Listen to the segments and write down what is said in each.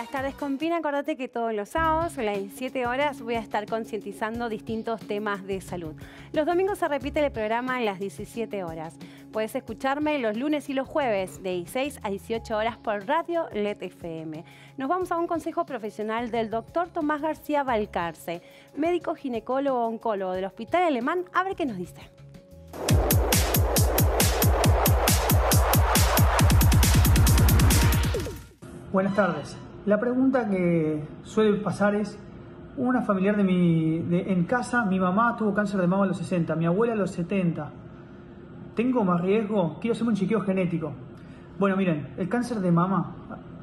Buenas tardes compina. Acordate que todos los sábados a las 7 horas voy a estar concientizando distintos temas de salud. Los domingos se repite el programa a las 17 horas. Puedes escucharme los lunes y los jueves de 16 a 18 horas por Radio LED FM. Nos vamos a un consejo profesional del doctor Tomás García Balcarce, médico ginecólogo oncólogo del Hospital Alemán. Abre ver qué nos dice. Buenas tardes. La pregunta que suele pasar es, una familiar de mi, en casa, mi mamá tuvo cáncer de mama a los 60, mi abuela a los 70. ¿Tengo más riesgo? Quiero hacerme un chequeo genético. Bueno, miren, el cáncer de mama,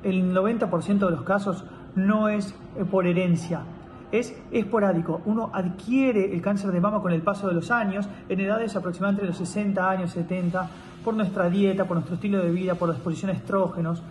el 90% de los casos no es eh, por herencia, es esporádico. Uno adquiere el cáncer de mama con el paso de los años, en edades aproximadamente de los 60 años, 70, por nuestra dieta, por nuestro estilo de vida, por la exposición a estrógenos.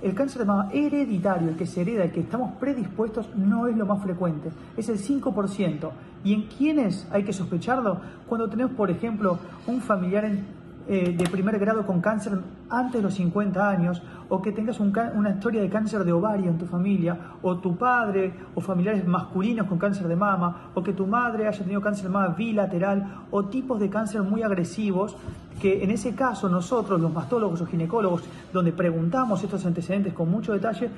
El cáncer de mama hereditario, el que se hereda, el que estamos predispuestos, no es lo más frecuente, es el 5%. ¿Y en quiénes hay que sospecharlo? Cuando tenemos, por ejemplo, un familiar eh, de primer grado con cáncer antes de los 50 años, o que tengas una historia de cáncer de ovario en tu familia, o tu padre o familiares masculinos con cáncer de mama, o que tu madre haya tenido cáncer de mama bilateral, o tipos de cáncer muy agresivos, que en ese caso nosotros, los mastólogos o ginecólogos, donde preguntamos estos antecedentes con mucho detalle,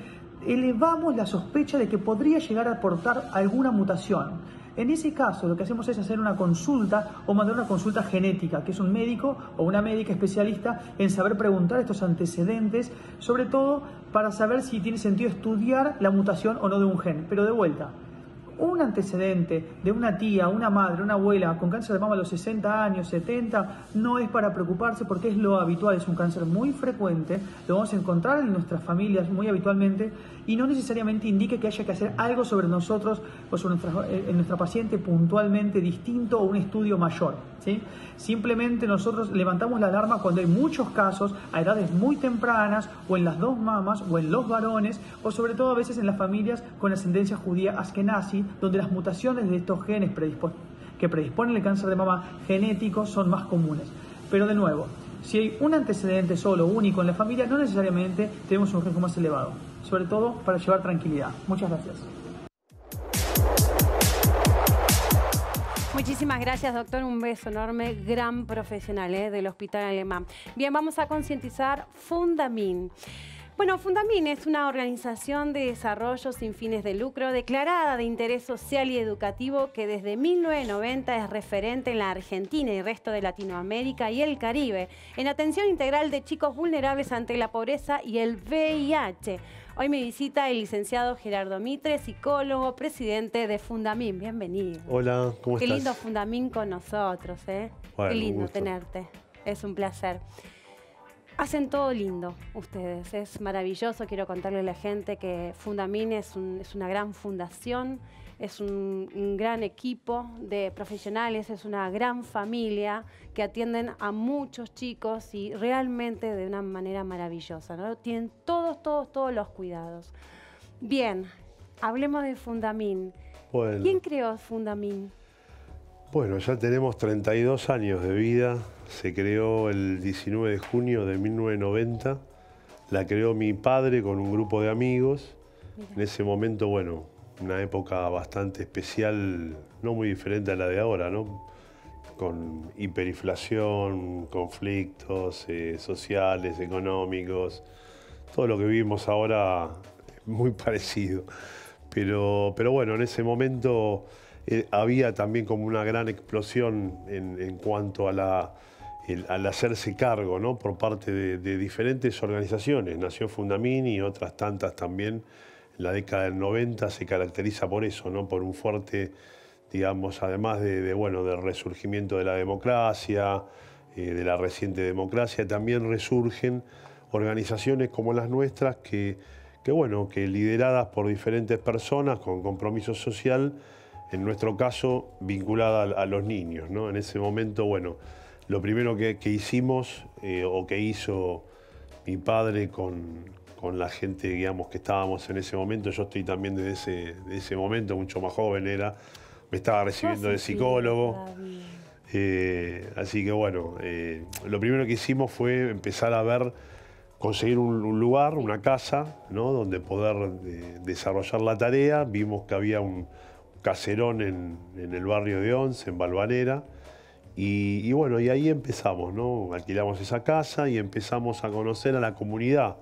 elevamos la sospecha de que podría llegar a aportar alguna mutación. En ese caso, lo que hacemos es hacer una consulta o mandar una consulta genética, que es un médico o una médica especialista en saber preguntar estos antecedentes, sobre todo para saber si tiene sentido estudiar la mutación o no de un gen. Pero de vuelta, un antecedente de una tía, una madre, una abuela con cáncer de mama a los 60 años, 70, no es para preocuparse porque es lo habitual, es un cáncer muy frecuente, lo vamos a encontrar en nuestras familias muy habitualmente y no necesariamente indique que haya que hacer algo sobre nosotros o sobre nuestra, eh, en nuestra paciente puntualmente distinto o un estudio mayor. Simplemente nosotros levantamos la alarma cuando hay muchos casos a edades muy tempranas o en las dos mamas o en los varones o sobre todo a veces en las familias con ascendencia judía askenazi donde las mutaciones de estos genes que predisponen el cáncer de mama genético son más comunes. Pero de nuevo, si hay un antecedente solo, único en la familia, no necesariamente tenemos un riesgo más elevado, sobre todo para llevar tranquilidad. Muchas gracias. Muchísimas gracias, doctor. Un beso enorme, gran profesional ¿eh? del Hospital Alemán. Bien, vamos a concientizar Fundamin. Bueno, Fundamin es una organización de desarrollo sin fines de lucro declarada de interés social y educativo que desde 1990 es referente en la Argentina y el resto de Latinoamérica y el Caribe en atención integral de chicos vulnerables ante la pobreza y el VIH. Hoy me visita el licenciado Gerardo Mitre, psicólogo, presidente de Fundamin. Bienvenido. Hola, ¿cómo estás? Qué lindo Fundamin con nosotros, ¿eh? Qué lindo tenerte. Es un placer. Hacen todo lindo ustedes, es maravilloso. Quiero contarle a la gente que Fundamin es, es una gran fundación, es un, gran equipo de profesionales, es una gran familia que atienden a muchos chicos y realmente de una manera maravillosa. Tienen todos, todos, todos los cuidados. Bien, hablemos de Fundamin. ¿Quién creó Fundamin? Bueno, ya tenemos 32 años de vida. Se creó el 19 de junio de 1990. La creó mi padre con un grupo de amigos. En ese momento, bueno, una época bastante especial, no muy diferente a la de ahora, ¿no? Con hiperinflación, conflictos eh, sociales, económicos, todo lo que vivimos ahora es muy parecido. Pero, pero bueno, en ese momento eh, había también como una gran explosión en, cuanto a la, al hacerse cargo por parte de, diferentes organizaciones. Nació Fundamini y otras tantas también. En la década del 90 se caracteriza por eso, por un fuerte, digamos, además de, del resurgimiento de la democracia, eh, de la reciente democracia, también resurgen organizaciones como las nuestras que, bueno, que lideradas por diferentes personas con compromiso social, en nuestro caso, vinculada a, los niños. ¿no? En ese momento, bueno, lo primero que, hicimos eh, o que hizo mi padre con, la gente digamos, que estábamos en ese momento, yo estoy también desde ese, de ese momento, mucho más joven era, me estaba recibiendo de psicólogo. Eh, así que bueno, eh, lo primero que hicimos fue empezar a ver, conseguir un, lugar, una casa, ¿no? donde poder desarrollar la tarea. Vimos que había un, caserón en, el barrio de Once, en Balvanera. Y, bueno, y ahí empezamos, ¿no? Alquilamos esa casa y empezamos a conocer a la comunidad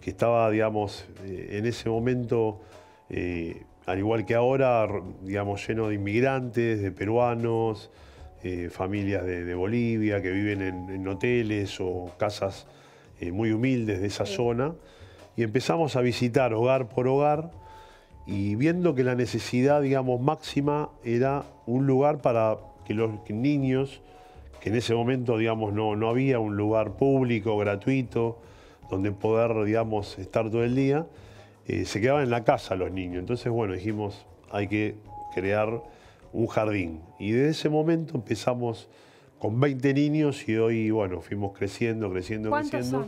que estaba, digamos, eh, en ese momento, eh, al igual que ahora, digamos, lleno de inmigrantes, de peruanos, eh, familias de, Bolivia que viven en, hoteles o casas muy humildes de esa zona. Y empezamos a visitar hogar por hogar y viendo que la necesidad, digamos, máxima era un lugar para que los niños, que en ese momento, digamos, no, había un lugar público, gratuito, donde poder, digamos, estar todo el día, eh, se quedaban en la casa los niños. Entonces, bueno, dijimos, hay que crear un jardín. Y desde ese momento empezamos con 20 niños y hoy, bueno, fuimos creciendo, creciendo, creciendo.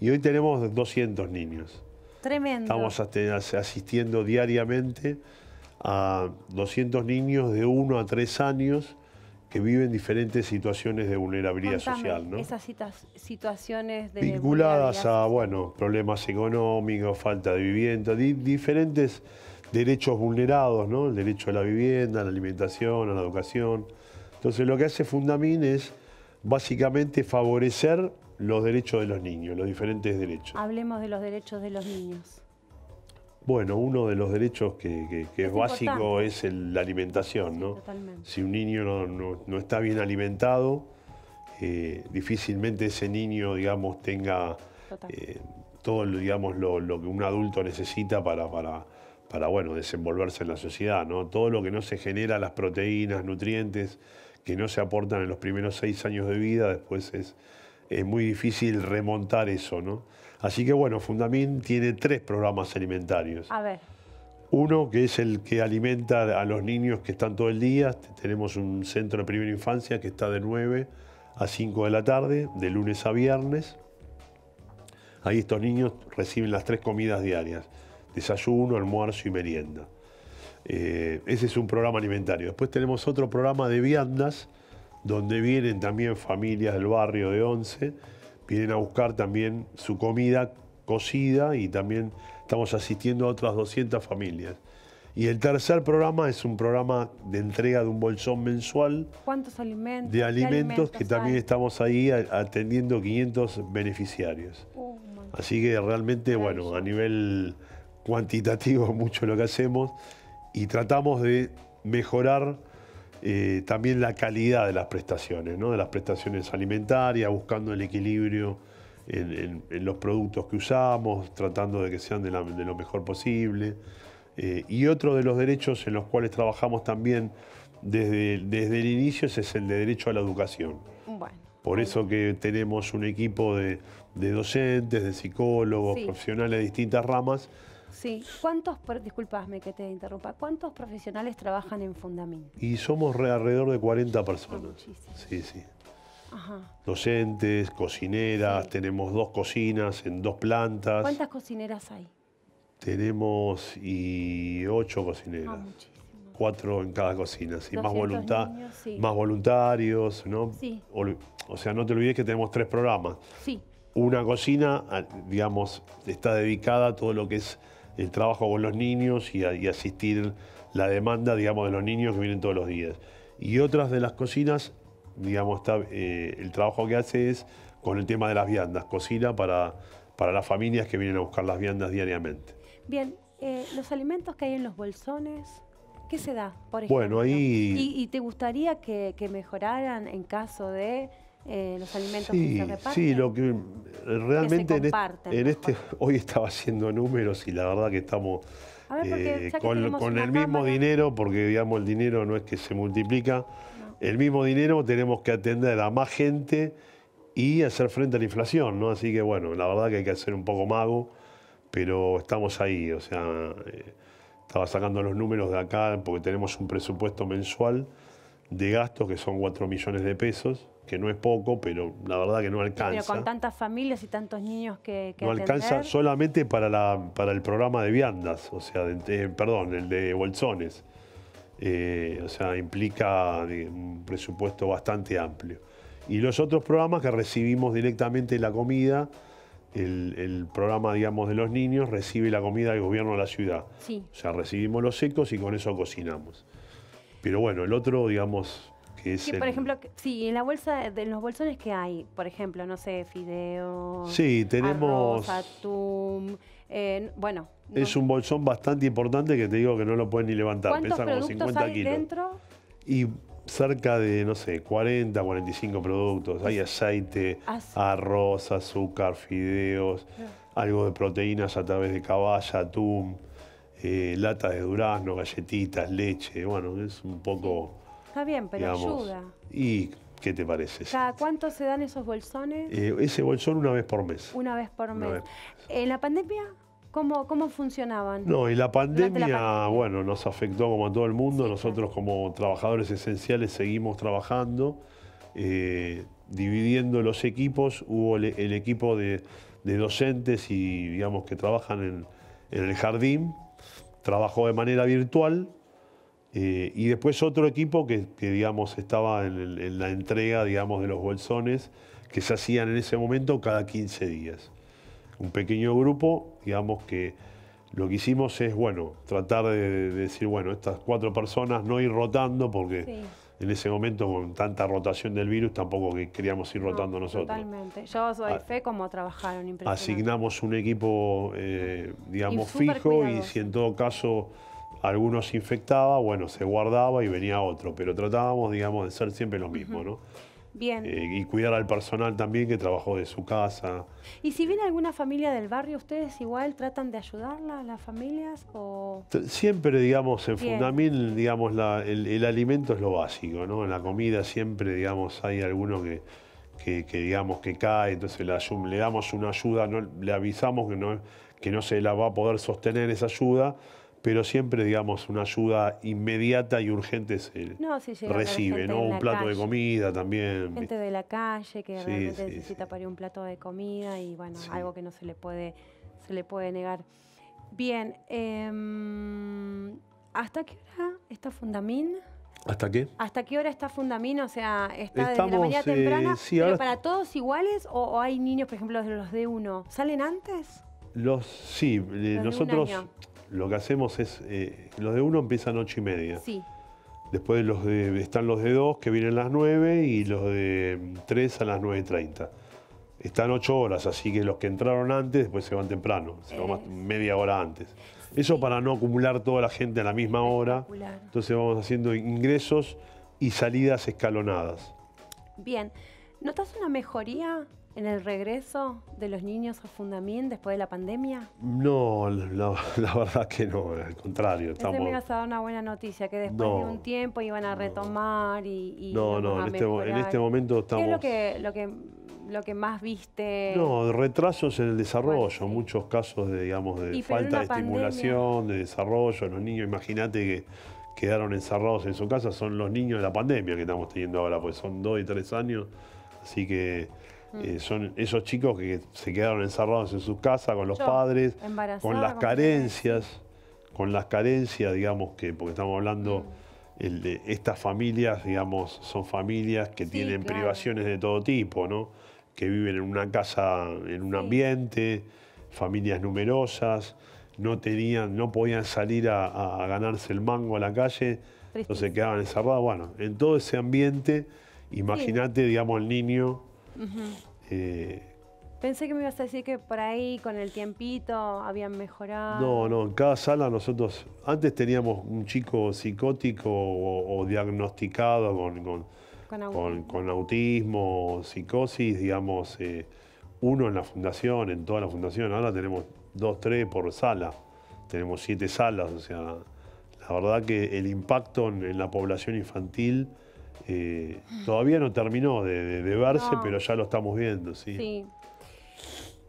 Y hoy tenemos 200 niños. Tremendo. Estamos asistiendo diariamente a 200 niños de 1 a 3 años que viven diferentes situaciones de vulnerabilidad social. Esas situaciones de vinculadas a bueno, problemas económicos, falta de vivienda, diferentes derechos vulnerados, ¿no? el derecho a la vivienda, a la alimentación, a la educación. Entonces lo que hace Fundamin es básicamente favorecer los derechos de los niños, los diferentes derechos. Hablemos de los derechos de los niños. Bueno, uno de los derechos que, es, básico es la alimentación, ¿no? Si un niño no, está bien alimentado, eh, difícilmente ese niño, digamos, tenga eh, todo, digamos, lo, que un adulto necesita para, para, para, bueno, desenvolverse en la sociedad, ¿no? Todo lo que no se genera, las proteínas, nutrientes, que no se aportan en los primeros seis años de vida, después es es muy difícil remontar eso, ¿no? Así que bueno, Fundamín tiene tres programas alimentarios. A ver. Uno que es el que alimenta a los niños que están todo el día. Tenemos un centro de primera infancia que está de 9 a 5 de la tarde, de lunes a viernes. Ahí estos niños reciben las tres comidas diarias, desayuno, almuerzo y merienda. Eh, ese es un programa alimentario. Después tenemos otro programa de viandas, donde vienen también familias del barrio de Once, vienen a buscar también su comida cocida y también estamos asistiendo a otras 200 familias. Y el tercer programa es un programa de entrega de un bolsón mensual. ¿Cuántos alimentos? De alimentos, que también estamos ahí atendiendo 500 beneficiarios. Uh, Así que realmente, bueno, a nivel cuantitativo mucho lo que hacemos y tratamos de mejorar eh, también la calidad de las prestaciones, ¿no? de las prestaciones alimentarias, buscando el equilibrio en, los productos que usamos, tratando de que sean de, lo mejor posible. Eh, y otro de los derechos en los cuales trabajamos también desde, el inicio es el de derecho a la educación. Por eso que tenemos un equipo de, docentes, de psicólogos, profesionales de distintas ramas Sí. ¿Cuántos, que te interrumpa, cuántos profesionales trabajan en Fundamin? Y somos alrededor de 40 personas. Ah, muchísimas Sí, sí. Ajá. Docentes, cocineras, tenemos dos cocinas en dos plantas. ¿Cuántas cocineras hay? Tenemos ocho cocineras. Ah, cuatro en cada cocina, más, más voluntarios, ¿no? Sí. O, o, sea, no te olvides que tenemos tres programas. Sí. Una cocina, ah, digamos, está dedicada a todo lo que es el trabajo con los niños y, asistir la demanda, digamos, de los niños que vienen todos los días. Y otras de las cocinas, digamos, está, eh, el trabajo que hace es con el tema de las viandas, cocina para, para las familias que vienen a buscar las viandas diariamente. Bien, eh, los alimentos que hay en los bolsones, ¿qué se da, por ejemplo? Bueno, ahí... ¿Y, te gustaría que mejoraran en caso de eh, los alimentos sí, Sí, lo que realmente en, este, hoy estaba haciendo números y la verdad que estamos eh, con, el mismo dinero, porque digamos el dinero no es que se multiplica, el mismo dinero tenemos que atender a más gente y hacer frente a la inflación, ¿no? Así que bueno, la verdad que hay que hacer un poco mago, pero estamos ahí, o sea, eh, estaba sacando los números de acá porque tenemos un presupuesto mensual de gastos que son 4 millones de pesos que no es poco, pero la verdad que no alcanza. Pero con tantas familias y tantos niños que, No alcanza solamente para, la, para el programa de viandas, o sea, perdón, el de bolsones. Eh, o sea, implica eh, un presupuesto bastante amplio. Y los otros programas que recibimos directamente la comida, el, el, programa, digamos, de los niños recibe la comida del gobierno de la ciudad. Sí. O sea, recibimos los secos y con eso cocinamos. Pero bueno, el otro, digamos, que Por ejemplo, sí, en la bolsa, de los bolsones que hay, por ejemplo, no sé, fideos, tenemos... Arroz, atún, eh, bueno... Es un bolsón bastante importante que te digo que no lo pueden ni levantar, pesan pesa como 50 hay kilos. Dentro? Y cerca de, no sé, 40, 45 productos. Hay aceite, arroz, azúcar, fideos, algo de proteínas a través de caballa, atún, eh, lata de durazno, galletitas, leche. Bueno, es un poco Está bien, pero ayuda. Y ¿Qué te parece? ¿Cuántos cuánto se dan esos bolsones? Eh, ese bolsón una vez por mes. Una vez por mes. ¿En la pandemia? ¿Cómo, ¿Cómo funcionaban? No, y la pandemia, bueno, nos afectó como a todo el mundo. Nosotros como trabajadores esenciales seguimos trabajando, eh, dividiendo los equipos. Hubo el, equipo de, docentes y, digamos, que trabajan en el jardín. Trabajó de manera virtual eh, y después otro equipo que, digamos, estaba en, la entrega digamos, de los bolsones que se hacían en ese momento cada 15 días. Un pequeño grupo, digamos que lo que hicimos es, bueno, tratar de, decir, bueno, estas cuatro personas no ir rotando porque... en ese momento con tanta rotación del virus tampoco queríamos ir rotando nosotros. Totalmente. Yo ah, fe como trabajaron. Asignamos un equipo, eh, digamos, fijo y si en todo caso algunos se infectaba, bueno, se guardaba y venía otro, pero tratábamos, digamos, de ser siempre lo mismo, ¿no? Bien. Eh, y cuidar al personal también que trabajó de su casa. ¿Y si viene alguna familia del barrio, ustedes igual tratan de ayudarla, a las familias? O... Siempre, digamos, en Fundamil, digamos, el, alimento es lo básico, ¿no? En la comida siempre, digamos, hay alguno que, que, digamos, que cae, entonces le, le damos una ayuda, no, le avisamos que no, que no se la va a poder sostener esa ayuda, pero siempre, digamos, una ayuda inmediata y urgente se no, recibe, ¿no? Un plato de comida también. Gente de la calle que realmente necesita para un plato de comida y, bueno, algo que no se le puede, se le puede negar. Bien, em, ¿hasta qué hora está Fundamín? ¿Hasta qué? ¿Hasta qué hora está Fundamín? O sea, ¿está de desde la mañana eh, temprana? ¿Pero para todos iguales o, hay niños, por ejemplo, los de uno? ¿Salen antes? Los, sí, eh, nosotros lo que hacemos es, eh, los de uno empiezan ocho y media. Sí. Después los están los de dos que vienen a las nueve y los de tres a las nueve y treinta. Están ocho horas, así que los que entraron antes después se van temprano, se van media hora antes. Eso para no acumular toda la gente a la misma hora. Entonces vamos haciendo ingresos y salidas escalonadas. Bien. ¿Notas una mejoría en el regreso de los niños a Fundamín después de la pandemia? No, la verdad que no, al contrario. Estamos... me ha dado una buena noticia, que después de un tiempo iban a retomar y... no, no, en, este, este momento estamos... ¿Qué es lo que, lo que, lo que más viste? No, retrasos en el desarrollo, muchos casos de, digamos, de falta de estimulación, de desarrollo, los niños, imagínate que quedaron encerrados en su casa, son los niños de la pandemia que estamos teniendo ahora, pues son dos y tres años Así que mm. eh, son esos chicos que se quedaron encerrados en sus casas con los padres, con las carencias, con las carencias, digamos, que porque estamos hablando, mm. de estas familias, digamos, son familias que tienen privaciones de todo tipo, ¿no? Que viven en una casa, en un ambiente, familias numerosas, no tenían, no podían salir a, ganarse el mango a la calle, entonces quedaban encerrados. Bueno, en todo ese ambiente Imagínate, digamos, el niño. Eh, Pensé que me ibas a decir que por ahí con el tiempito habían mejorado. No, no, en cada sala nosotros, antes teníamos un chico psicótico o, diagnosticado con, autismo. psicosis, digamos, eh, uno en la fundación, en toda la fundación, ahora tenemos dos, tres por sala, tenemos siete salas, o sea, la verdad que el impacto en la población infantil eh, todavía no terminó de, verse, pero ya lo estamos viendo, sí.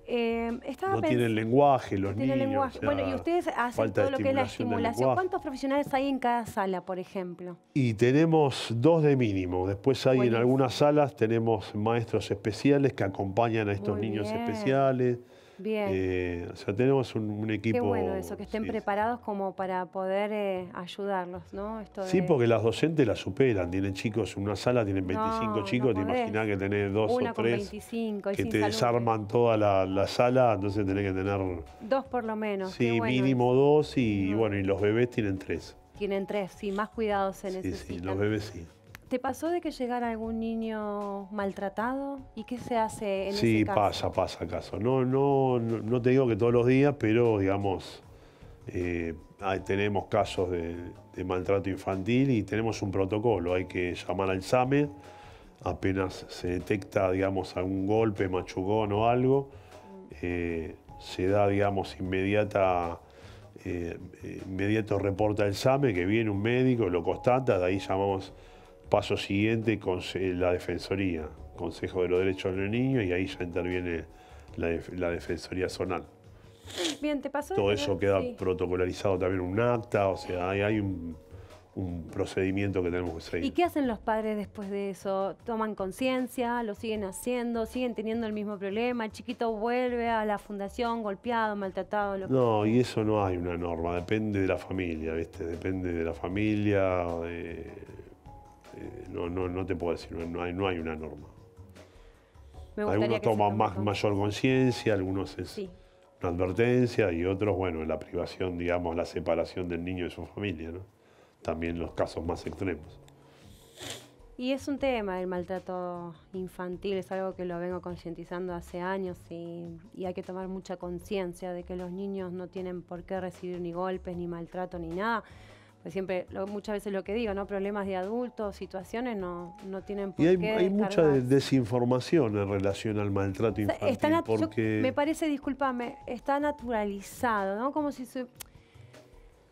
Eh, no tienen lenguaje los niños. Lenguaje. bueno, y ustedes hacen todo lo que es la estimulación. ¿Cuántos profesionales hay en cada sala, por ejemplo? Y tenemos dos de mínimo. Después hay en algunas salas, tenemos maestros especiales que acompañan a estos niños especiales. Bien. Eh, o sea, tenemos un, equipo. Qué bueno eso, que estén preparados como para poder eh, ayudarlos, ¿no? Sí, porque las docentes las superan. Tienen chicos, en una sala tienen 25 chicos, te imaginas que tenés dos o tres 25, que te desarman toda la, sala, entonces tenés que tener. Dos por lo menos. Sí, mínimo dos y, bueno, y los bebés tienen tres. Tienen tres, sí, más cuidados se sí, Sí, los bebés sí. ¿Te pasó de que llegara algún niño maltratado? ¿Y qué se hace en sí, ese Sí, pasa, pasa caso. No, no, no, te digo que todos los días, pero digamos, eh, tenemos casos de, maltrato infantil y tenemos un protocolo. Hay que llamar al SAME apenas se detecta, digamos, algún golpe, machugón o algo. Eh, se da, digamos, inmediata, eh, inmediato reporta al SAME, que viene un médico, lo constata, de ahí llamamos Paso siguiente, la Defensoría, Consejo de los Derechos del Niño, y ahí ya interviene la, Defensoría Zonal. Bien, te pasó. Todo eso queda protocolarizado también un acta, o sea, hay, un, procedimiento que tenemos que seguir. ¿Y qué hacen los padres después de eso? ¿Toman conciencia? ¿Lo siguen haciendo? ¿Siguen teniendo el mismo problema? ¿El chiquito vuelve a la fundación golpeado, maltratado? no, y eso no hay una norma, depende de la familia, ¿viste? Depende de la familia. Eh, no, no, no, te puedo decir, no hay, una norma. algunos toman más, mayor conciencia, algunos es una advertencia y otros, bueno, la privación, digamos, la separación del niño de su familia, ¿no? También los casos más extremos. Y es un tema el maltrato infantil, es algo que lo vengo concientizando hace años y, y hay que tomar mucha conciencia de que los niños no tienen por qué recibir ni golpes, ni maltrato, ni nada pues siempre, muchas veces lo que digo, ¿no? Problemas de adultos, situaciones no, no tienen por y hay, hay mucha desinformación en relación al maltrato infantil. me parece, discúlpame, está naturalizado, ¿no? Como si se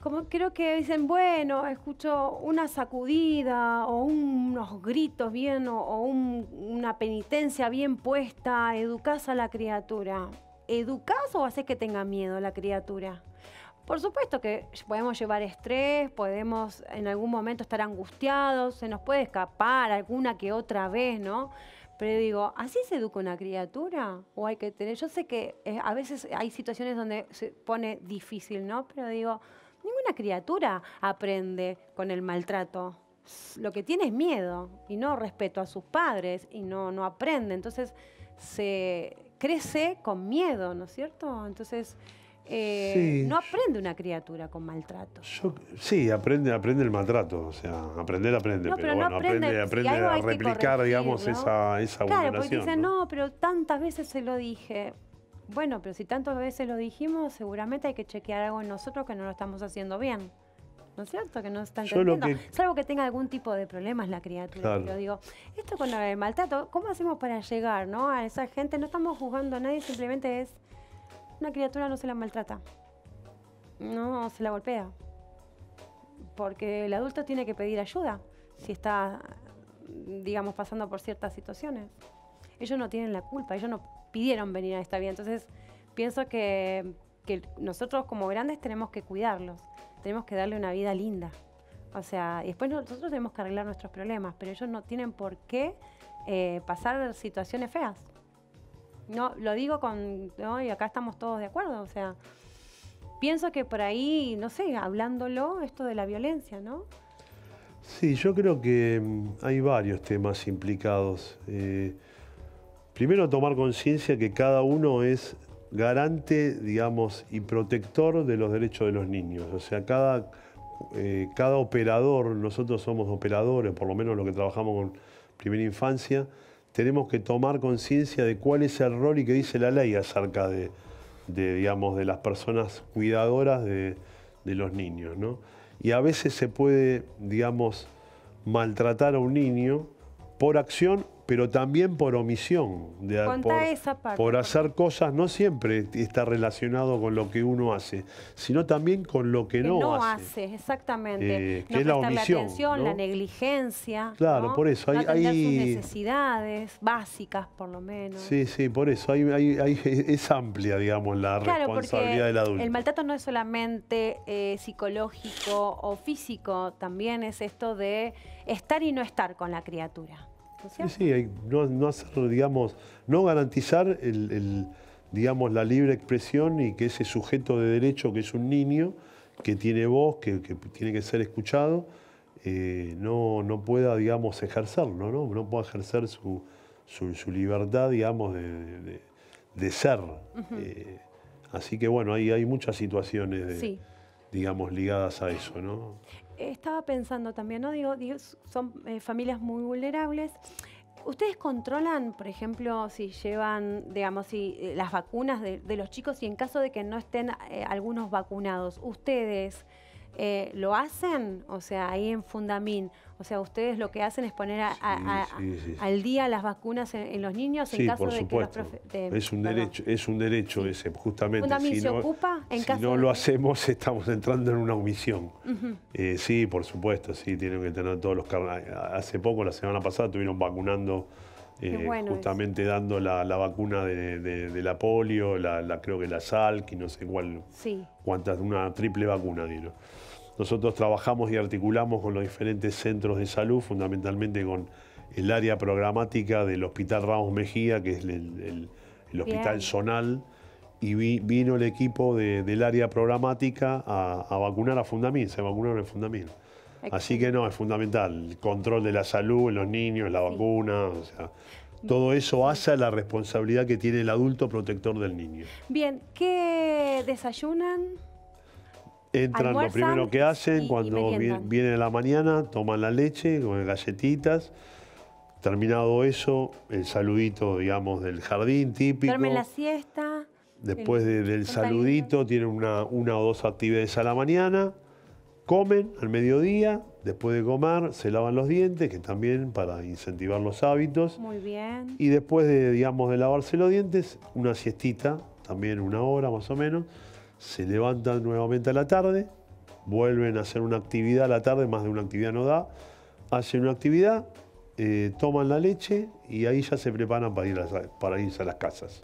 como creo que dicen, bueno, escucho una sacudida o unos gritos bien o, una penitencia bien puesta, educás a la criatura. ¿Educás o haces que tenga miedo la criatura? Por supuesto que podemos llevar estrés, podemos en algún momento estar angustiados, se nos puede escapar alguna que otra vez, ¿no? Pero digo, ¿así se educa una criatura? ¿O hay que tener? Yo sé que eh, a veces hay situaciones donde se pone difícil, ¿no? Pero digo, ninguna criatura aprende con el maltrato. Lo que tiene es miedo y no respeto a sus padres y no, no aprende. Entonces se crece con miedo, ¿no es cierto? Entonces eh, no aprende una criatura con maltrato. sí, aprende, aprende el maltrato, o sea, aprender aprende, pero, bueno, aprende, aprende, a replicar, digamos, esa, vulneración Claro, porque dicen, ¿no? pero tantas veces se lo dije. Bueno, pero si tantas veces lo dijimos, seguramente hay que chequear algo en nosotros que no lo estamos haciendo bien. ¿No es cierto? Que no está entendiendo. Salvo que tenga algún tipo de problemas la criatura. yo digo, esto con el maltrato, ¿cómo hacemos para llegar ¿no? a esa gente? No estamos juzgando a nadie, simplemente es una criatura no se la maltrata, no se la golpea, porque el adulto tiene que pedir ayuda si está, digamos, pasando por ciertas situaciones. Ellos no tienen la culpa, ellos no pidieron venir a esta vida, entonces pienso que, nosotros como grandes tenemos que cuidarlos, tenemos que darle una vida linda. O sea, y después nosotros tenemos que arreglar nuestros problemas, pero ellos no tienen por qué eh, pasar situaciones feas. No, lo digo con. Y acá estamos todos de acuerdo, o sea. Pienso que por ahí, no sé, hablándolo, esto de la violencia, ¿no? Sí, yo creo que mm, hay varios temas implicados. Eh, primero, tomar conciencia que cada uno es garante, digamos, y protector de los derechos de los niños. O sea, cada, eh, cada operador, nosotros somos operadores, por lo menos los que trabajamos con primera infancia, tenemos que tomar conciencia de cuál es el rol y qué dice la ley acerca de, digamos, de las personas cuidadoras de, los niños. Y a veces se puede, digamos, maltratar a un niño por acción pero también por omisión, de, por, hacer cosas, no siempre está relacionado con lo que uno hace, sino también con lo que, no, hace. exactamente. Eh, que es la omisión. La, negligencia. Claro, por eso. Hay, hay... necesidades básicas, por lo menos. Sí, sí, por eso. Hay, es amplia, digamos, la responsabilidad del adulto. El maltrato no es solamente eh, psicológico o físico, también es esto de estar y no estar con la criatura. Sí, sí, no, digamos, no garantizar el, digamos, la libre expresión y que ese sujeto de derecho que es un niño, que tiene voz, que, tiene que ser escuchado, eh, no, pueda, digamos, ejercerlo, ¿no? No pueda ejercer su, su, libertad, digamos, de, ser. Eh, así que, bueno, hay, hay muchas situaciones digamos, ligadas a eso, ¿no? estaba pensando también, ¿no? Digo, son eh, familias muy vulnerables. ¿Ustedes controlan, por ejemplo, si llevan, digamos, si eh, las vacunas de, los chicos y en caso de que no estén eh, algunos vacunados, ustedes eh, lo hacen, o sea, ahí en Fundamín, o sea, ustedes lo que hacen es poner al día las vacunas en, los niños en caso de que los de, es un derecho, es un derecho ese, justamente. se ocupa en si no lo hacemos estamos entrando en una omisión. Eh, sí, por supuesto, sí, tienen que tener todos los hace poco la semana pasada estuvieron vacunando eh, justamente dando la, vacuna de, la polio, la, creo que la SALC y no sé cuál, cuántas, una triple vacuna dieron. Nosotros trabajamos y articulamos con los diferentes centros de salud, fundamentalmente con el área programática del Hospital Ramos Mejía, que es el, hospital zonal, y vino el equipo del área programática a, vacunar a Fundamil, se vacunaron en Fundamil. Así que no, es fundamental. El control de la salud en los niños, la vacuna, o sea, todo eso hace la responsabilidad que tiene el adulto protector del niño. Bien, ¿qué desayunan? Entran, lo primero que hacen cuando viene la mañana, toman la leche con galletitas. Terminado eso, el saludito, digamos, del jardín típico. Duermen la siesta. Después del saludito, tienen una, una o dos actividades a la mañana comen al mediodía, después de comer se lavan los dientes, que también para incentivar los hábitos. Muy bien. Y después de, digamos, de lavarse los dientes, una siestita, también una hora más o menos, se levantan nuevamente a la tarde, vuelven a hacer una actividad a la tarde, más de una actividad no da, hacen una actividad, eh, toman la leche y ahí ya se preparan para, ir para irse a las casas.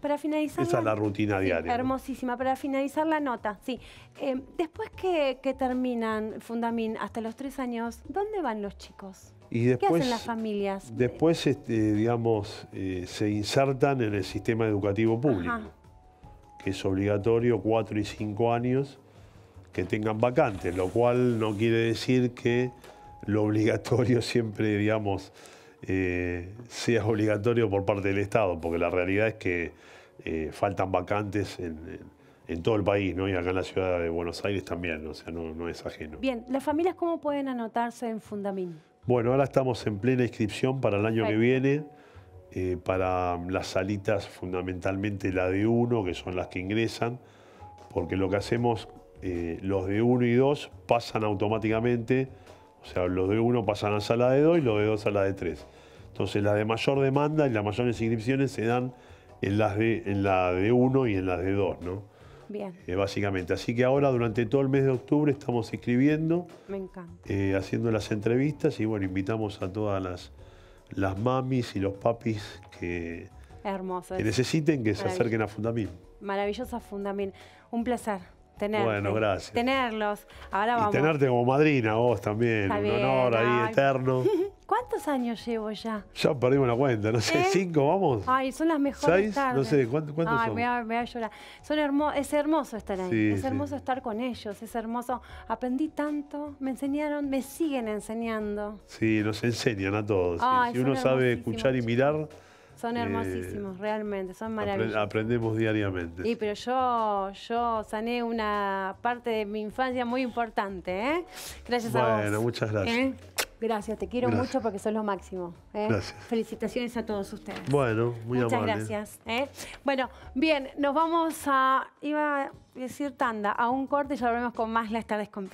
Para finalizar. Esa es la rutina diaria. Hermosísima. Para finalizar la nota, sí. Eh, después que, terminan Fundamín, hasta los tres años, ¿dónde van los chicos? ¿Qué hacen las familias? Después, este, digamos, eh, se insertan en el sistema educativo público, que es obligatorio cuatro y cinco años que tengan vacantes, lo cual no quiere decir que lo obligatorio siempre, digamos, eh, sea obligatorio por parte del Estado, porque la realidad es que eh, faltan vacantes en, todo el país, ¿no? Y acá en la ciudad de Buenos Aires también, o sea, no, es ajeno. Bien, ¿las familias cómo pueden anotarse en Fundamín? Bueno, ahora estamos en plena inscripción para el año que viene, eh, para las salitas, fundamentalmente la de uno, que son las que ingresan, porque lo que hacemos, los de uno y dos pasan automáticamente o sea, los de uno pasan a sala de dos y los de dos a la de tres. Entonces, las de mayor demanda y las mayores inscripciones se dan en, las de, en la de uno y en las de dos. ¿no? Bien. Eh, básicamente. Así que ahora, durante todo el mes de octubre, estamos escribiendo. Me encanta. Eh, haciendo las entrevistas y, bueno, invitamos a todas las, las mamis y los papis que, que necesiten que se acerquen a Fundamil. Maravillosa Fundamil. Un placer. Tenerlos. Ahora Y tenerte como madrina vos también. un honor ahí eterno. ¿Cuántos años llevo ya? Ya perdimos la cuenta, no sé, eh, ¿cinco vamos? Ay, son las mejores. Tardes. No sé, ¿cuántos, ay, Me voy, a llorar. Son es hermoso estar ahí, es hermoso estar con ellos, es hermoso. Aprendí tanto, me enseñaron, me siguen enseñando. Sí, nos enseñan a todos. Si uno sabe escuchar y mirar son eh, hermosísimos, realmente, son maravillosos. aprendemos diariamente. Sí, pero yo, yo sané una parte de mi infancia muy importante, ¿eh? Gracias a vos. Bueno, muchas gracias. ¿Eh? Gracias, te quiero mucho porque sos lo máximo. Gracias. Felicitaciones a todos ustedes. Bueno, muy Muchas gracias. Bueno, bien, nos vamos a, iba a decir tanda, a un corte y ya volvemos con más las tardes con